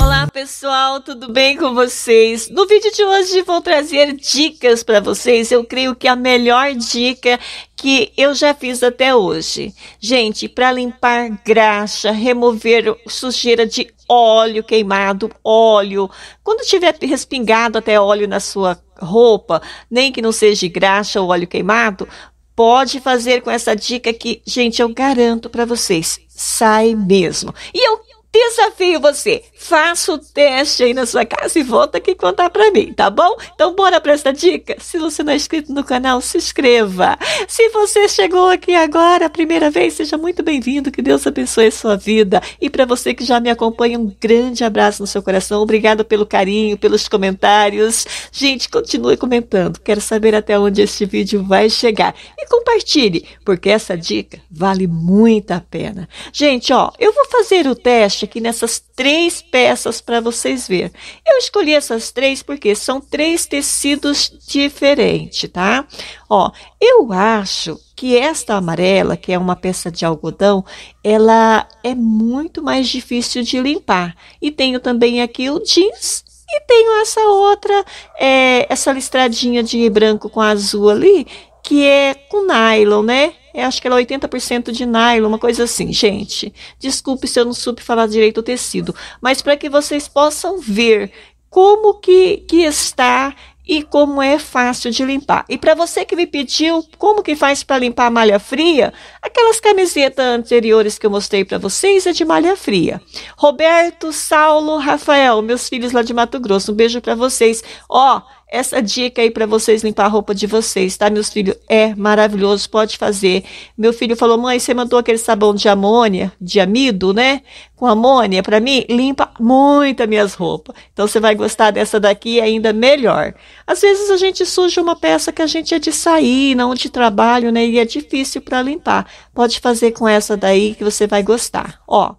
Olá pessoal, tudo bem com vocês? No vídeo de hoje vou trazer dicas para vocês. Eu creio que a melhor dica que eu já fiz até hoje. Gente, para limpar graxa, remover sujeira de óleo queimado, óleo. Quando tiver respingado até óleo na sua roupa, nem que não seja graxa ou óleo queimado, pode fazer com essa dica que, gente, eu garanto para vocês, sai mesmo. E eu Desafio você. Faça o teste aí na sua casa e volta aqui contar para mim, tá bom? Então bora para essa dica. Se você não é inscrito no canal, se inscreva. Se você chegou aqui agora, a primeira vez, seja muito bem-vindo. Que Deus abençoe a sua vida. E para você que já me acompanha, um grande abraço no seu coração. Obrigado pelo carinho, pelos comentários. Gente, continue comentando. Quero saber até onde este vídeo vai chegar. E compartilhe, porque essa dica vale muito a pena. Gente, ó, eu vou fazer o teste aqui nessas três peças para vocês ver. Eu escolhi essas três porque são três tecidos diferentes, tá? Ó, eu acho que esta amarela, que é uma peça de algodão, ela é muito mais difícil de limpar. E tenho também aqui o jeans e tenho essa outra, é, essa listradinha de branco com azul ali, que é com nylon, né? é, acho que era 80% é de nylon, uma coisa assim. Gente, desculpe se eu não soube falar direito o tecido, mas para que vocês possam ver como que, que está e como é fácil de limpar. E para você que me pediu como que faz para limpar a malha fria, aquelas camisetas anteriores que eu mostrei para vocês é de malha fria. Roberto, Saulo, Rafael, meus filhos lá de Mato Grosso, um beijo para vocês. Ó, oh, essa dica aí para vocês limpar a roupa de vocês, tá, meus filhos? É maravilhoso, pode fazer. Meu filho falou: "Mãe, você mandou aquele sabão de amônia, de amido, né? Com amônia para mim, limpa muito as minhas roupas". Então você vai gostar dessa daqui é ainda melhor. Às vezes a gente suja uma peça que a gente é de sair, não de trabalho, né? E é difícil para limpar. Pode fazer com essa daí que você vai gostar. Ó,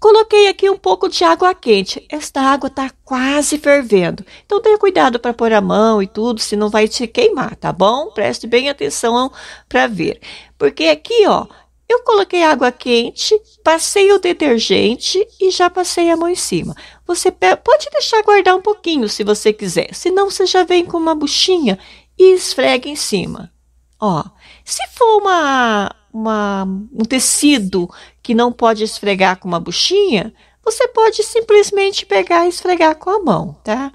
Coloquei aqui um pouco de água quente. Esta água está quase fervendo. Então tenha cuidado para pôr a mão e tudo, senão vai te queimar, tá bom? Preste bem atenção para ver. Porque aqui, ó, eu coloquei água quente, passei o detergente e já passei a mão em cima. Você pode deixar guardar um pouquinho se você quiser, senão você já vem com uma buchinha e esfrega em cima. Ó, se for uma uma, um tecido que não pode esfregar com uma buchinha, você pode simplesmente pegar e esfregar com a mão, tá?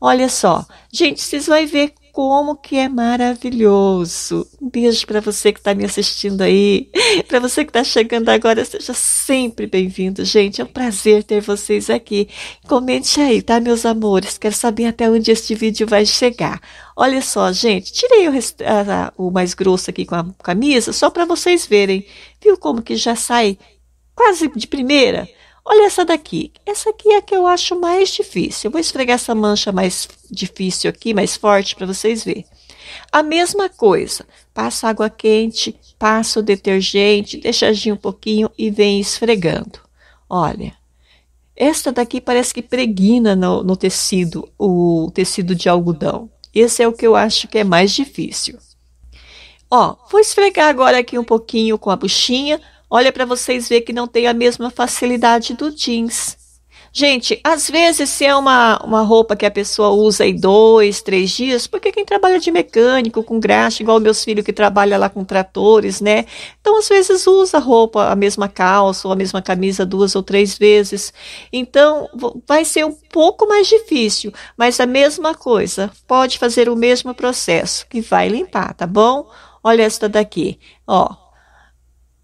Olha só, gente, vocês vão ver como que é maravilhoso. Um beijo para você que está me assistindo aí. Para você que está chegando agora, seja sempre bem-vindo, gente. É um prazer ter vocês aqui. Comente aí, tá, meus amores? Quero saber até onde este vídeo vai chegar. Olha só, gente, tirei o, o mais grosso aqui com a camisa só para vocês verem. Viu como que já sai quase de primeira? Olha essa daqui. Essa aqui é a que eu acho mais difícil. Eu vou esfregar essa mancha mais difícil aqui, mais forte, para vocês verem. A mesma coisa. Passa água quente, passa o detergente, deixa agir um pouquinho e vem esfregando. Olha. Esta daqui parece que preguina no, no tecido, o tecido de algodão. Esse é o que eu acho que é mais difícil. Ó, vou esfregar agora aqui um pouquinho com a buchinha Olha para vocês ver que não tem a mesma facilidade do jeans. Gente, às vezes se é uma, uma roupa que a pessoa usa em dois, três dias, porque quem trabalha de mecânico, com graxa, igual meus filhos que trabalham lá com tratores, né? Então, às vezes usa a roupa, a mesma calça ou a mesma camisa duas ou três vezes. Então, vai ser um pouco mais difícil, mas a mesma coisa. Pode fazer o mesmo processo, que vai limpar, tá bom? Olha esta daqui, ó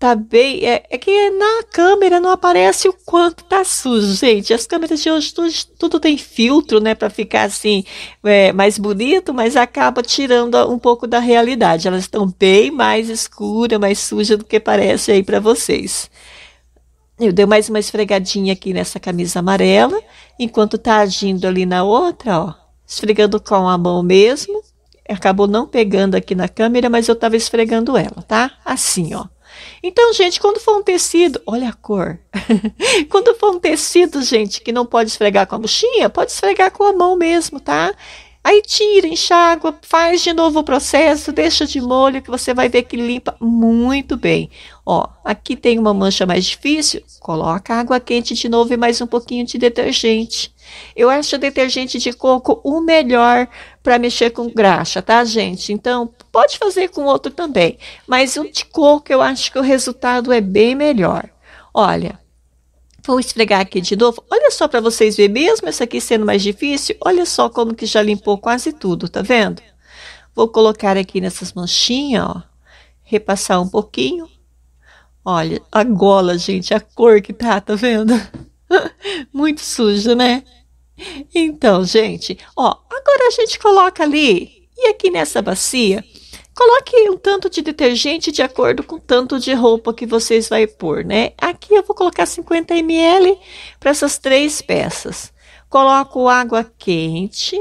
tá bem. É, é, que na câmera não aparece o quanto tá sujo, gente. As câmeras de hoje tudo, tudo tem filtro, né, para ficar assim é, mais bonito, mas acaba tirando um pouco da realidade. Elas estão bem mais escura, mais suja do que parece aí para vocês. Eu dei mais uma esfregadinha aqui nessa camisa amarela, enquanto tá agindo ali na outra, ó, esfregando com a mão mesmo. Acabou não pegando aqui na câmera, mas eu tava esfregando ela, tá? Assim, ó. Então, gente, quando for um tecido, olha a cor. quando for um tecido, gente, que não pode esfregar com a buchinha, pode esfregar com a mão mesmo, tá? Aí tira, enxágua, faz de novo o processo, deixa de molho que você vai ver que limpa muito bem. Ó, aqui tem uma mancha mais difícil, coloca água quente de novo e mais um pouquinho de detergente. Eu acho detergente de coco o melhor para mexer com graxa, tá, gente? Então, pode fazer com outro também, mas o de coco eu acho que o resultado é bem melhor. Olha, Vou esfregar aqui de novo. Olha só para vocês verem, mesmo essa aqui sendo mais difícil, olha só como que já limpou quase tudo, tá vendo? Vou colocar aqui nessas manchinhas, ó, repassar um pouquinho Olha, a gola, gente, a cor que tá, tá vendo? Muito sujo, né? Então, gente, ó, agora a gente coloca ali e aqui nessa bacia, coloque um tanto de detergente de acordo com o tanto de roupa que vocês vai pôr, né? Aqui eu vou colocar 50 ml para essas três peças. Coloco água quente.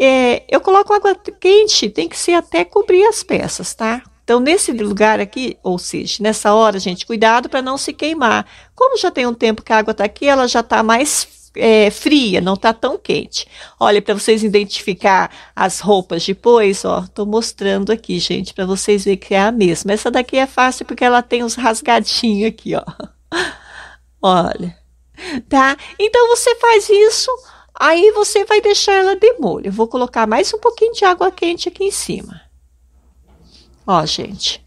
É, eu coloco água quente, tem que ser até cobrir as peças, tá? Então, nesse lugar aqui, ou seja, nessa hora, gente, cuidado para não se queimar. Como já tem um tempo que a água está aqui, ela já está mais é, fria, não está tão quente. Olha, para vocês identificar as roupas depois, ó, Estou mostrando aqui, gente, para vocês verem que é a mesma. Essa daqui é fácil porque ela tem os rasgadinhos aqui, ó. Olha, tá? Então, você faz isso... Aí você vai deixar ela de molho. Eu vou colocar mais um pouquinho de água quente aqui em cima. Ó, gente.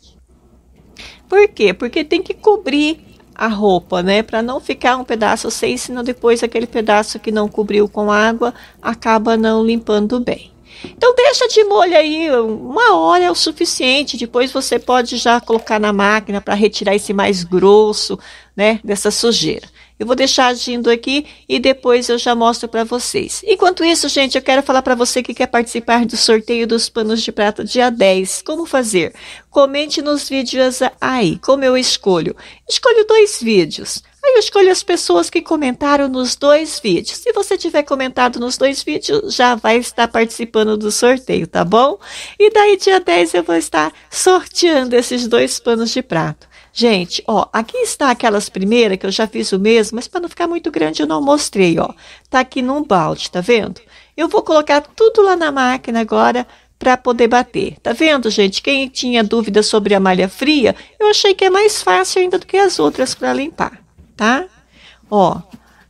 Por quê? Porque tem que cobrir a roupa, né? Para não ficar um pedaço sem, senão depois aquele pedaço que não cobriu com água acaba não limpando bem. Então deixa de molho aí, uma hora é o suficiente. Depois você pode já colocar na máquina para retirar esse mais grosso, né, dessa sujeira. Eu vou deixar agindo aqui e depois eu já mostro para vocês. Enquanto isso, gente, eu quero falar para você que quer participar do sorteio dos panos de prata dia 10. Como fazer? Comente nos vídeos aí, como eu escolho. Escolho dois vídeos. Aí eu escolho as pessoas que comentaram nos dois vídeos. Se você tiver comentado nos dois vídeos, já vai estar participando do sorteio, tá bom? E daí dia 10 eu vou estar sorteando esses dois panos de prato. Gente, ó, aqui está aquelas primeiras que eu já fiz o mesmo, mas para não ficar muito grande eu não mostrei, ó. Tá aqui num balde, tá vendo? Eu vou colocar tudo lá na máquina agora para poder bater. Tá vendo, gente? Quem tinha dúvida sobre a malha fria, eu achei que é mais fácil ainda do que as outras para limpar, tá? Ó,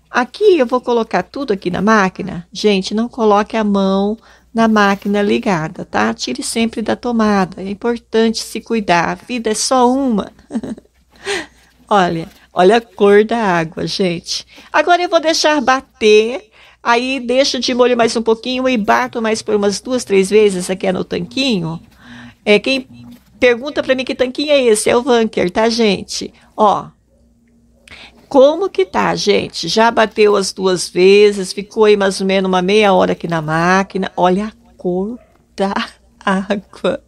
aqui eu vou colocar tudo aqui na máquina. Gente, não coloque a mão na máquina ligada, tá? Tire sempre da tomada. É importante se cuidar. A vida é só uma. olha, olha a cor da água, gente. Agora eu vou deixar bater. Aí deixo de molho mais um pouquinho e bato mais por umas duas, três vezes aqui é no tanquinho. É quem pergunta para mim que tanquinho é esse? É o Vanker, tá, gente? Ó, como que tá, gente? Já bateu as duas vezes, ficou aí mais ou menos uma meia hora aqui na máquina. Olha a cor da água.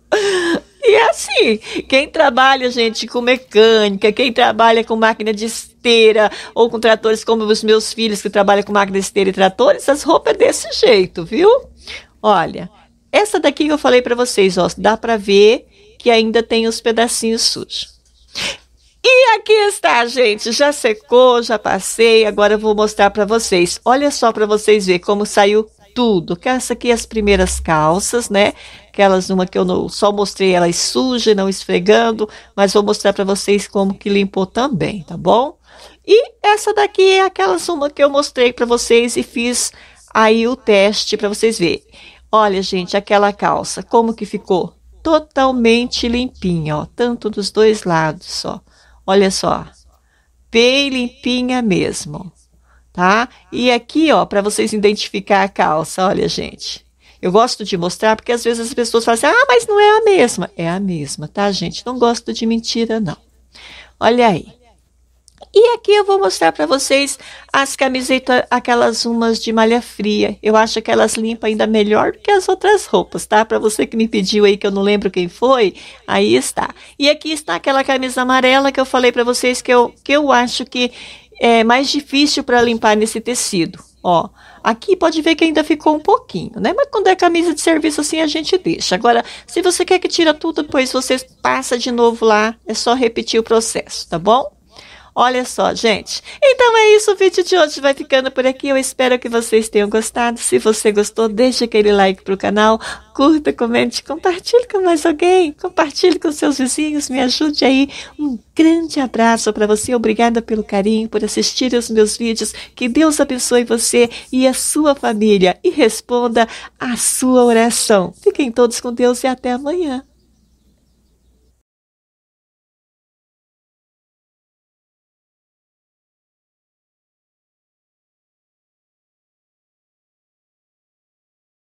E é assim, quem trabalha, gente, com mecânica, quem trabalha com máquina de esteira ou com tratores, como os meus filhos que trabalham com máquina de esteira e tratores, as roupas é desse jeito, viu? Olha, essa daqui que eu falei para vocês, ó, dá para ver que ainda tem os pedacinhos sujos aqui está, gente. Já secou, já passei. Agora eu vou mostrar para vocês. Olha só para vocês verem como saiu tudo. Que essa aqui é as primeiras calças, né? Aquelas uma que eu não, só mostrei elas sujas, não esfregando, mas vou mostrar para vocês como que limpou também, tá bom? E essa daqui é aquelas uma que eu mostrei para vocês e fiz aí o teste para vocês verem. Olha, gente, aquela calça, como que ficou? Totalmente limpinha, ó, tanto dos dois lados, ó. Olha só, bem limpinha mesmo, tá? E aqui, ó, para vocês identificar a calça, olha, gente. Eu gosto de mostrar porque às vezes as pessoas falam assim: ah, mas não é a mesma. É a mesma, tá, gente? Não gosto de mentira, não. Olha aí. E aqui eu vou mostrar para vocês as camisetas, aquelas umas de malha fria. Eu acho que elas limpam ainda melhor do que as outras roupas, tá? Para você que me pediu aí que eu não lembro quem foi, aí está. E aqui está aquela camisa amarela que eu falei para vocês que eu, que eu acho que é mais difícil para limpar nesse tecido. Ó, aqui pode ver que ainda ficou um pouquinho, né? Mas quando é camisa de serviço assim a gente deixa. Agora, se você quer que tira tudo, depois você passa de novo lá, é só repetir o processo, tá bom? Olha só, gente. Então é isso, o vídeo de hoje vai ficando por aqui. Eu espero que vocês tenham gostado. Se você gostou, deixe aquele like pro canal, curta, comente, compartilhe com mais alguém, compartilhe com seus vizinhos, me ajude aí. Um grande abraço para você. Obrigada pelo carinho, por assistir os meus vídeos. Que Deus abençoe você e a sua família e responda a sua oração. Fiquem todos com Deus e até amanhã.